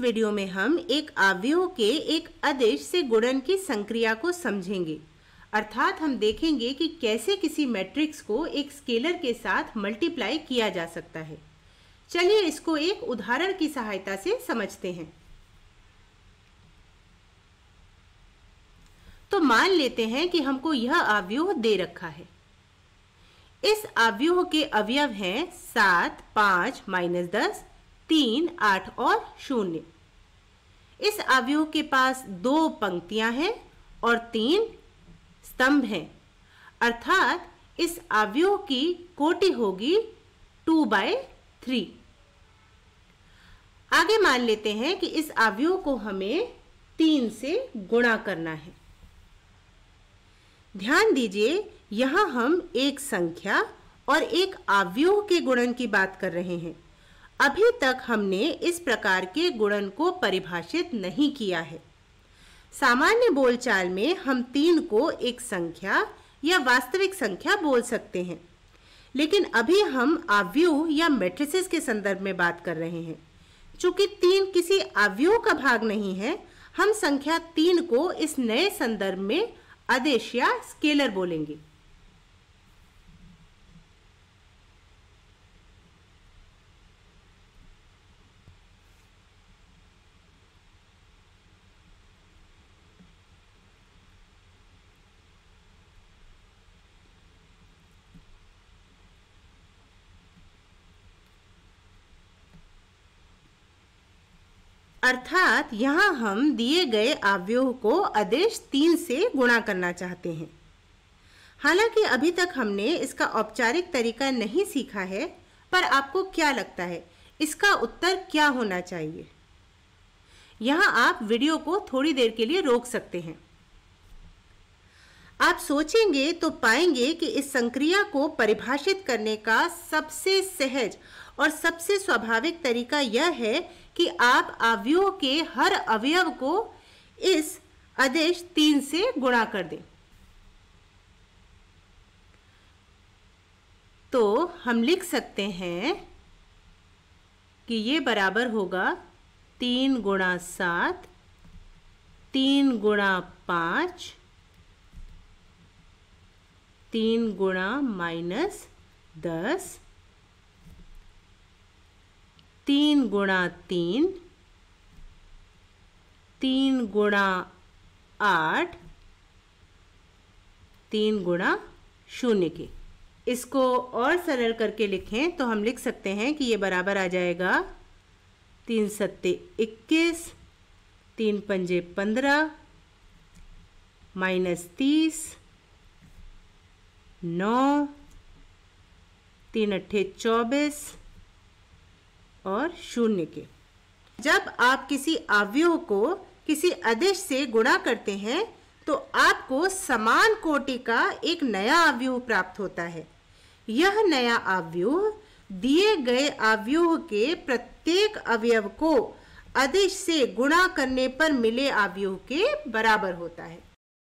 video में हम एक आवयव के एक अदिश से गुणन की संक्रिया को समझेंगे अर्थात हम देखेंगे कि कैसे किसी मैट्रिक्स को एक स्केलर के साथ मल्टीप्लाई किया जा सकता है चलिए इसको एक उदाहरण की सहायता से समझते हैं तो मान लेते हैं कि हमको यह आवयूह दे रखा है इस आवयूह के अवयव हैं सात पांच माइनस दस तीन आठ और शून्य इस अवयव के पास दो पंक्तियां हैं और तीन स्तंभ हैं अर्थात इस अवयव की कोटि होगी टू बाय थ्री आगे मान लेते हैं कि इस अवयव को हमें तीन से गुणा करना है ध्यान दीजिए यहां हम एक संख्या और एक अवयव के गुणन की बात कर रहे हैं अभी तक हमने इस प्रकार के गुणन को परिभाषित नहीं किया है सामान्य बोलचाल में हम तीन को एक संख्या या वास्तविक संख्या बोल सकते हैं लेकिन अभी हम आव्यूह या मेट्रिसेस के संदर्भ में बात कर रहे हैं चूंकि तीन किसी आव्यूह का भाग नहीं है हम संख्या तीन को इस नए संदर्भ में आदेश या स्केलर बोलेंगे अर्थात यहाँ हम दिए गए अवयव को आदेश तीन से गुणा करना चाहते हैं हालांकि अभी तक हमने इसका औपचारिक तरीका नहीं सीखा है पर आपको क्या लगता है इसका उत्तर क्या होना चाहिए यहाँ आप वीडियो को थोड़ी देर के लिए रोक सकते हैं आप सोचेंगे तो पाएंगे कि इस संक्रिया को परिभाषित करने का सबसे सहज और सबसे स्वाभाविक तरीका यह है कि आप अवयवों के हर अवयव को इस आदेश तीन से गुणा कर दें तो हम लिख सकते हैं कि ये बराबर होगा तीन गुणा सात तीन गुणा पाँच तीन गुणा माइनस दस तीन गुणा तीन तीन गुणा आठ तीन गुणा शून्य के इसको और सरल करके लिखें तो हम लिख सकते हैं कि ये बराबर आ जाएगा तीन सत्ते इक्कीस तीन पंजे पंद्रह माइनस तीस नौ तीन अट्ठे चौबीस और शून्य के जब आप किसी अवयव को किसी अदिश से गुणा करते हैं तो आपको समान कोटि का एक नया अवयव प्राप्त होता है यह नया अवयव दिए गए अवयव के प्रत्येक अवयव को अदिश से गुणा करने पर मिले अवयव के बराबर होता है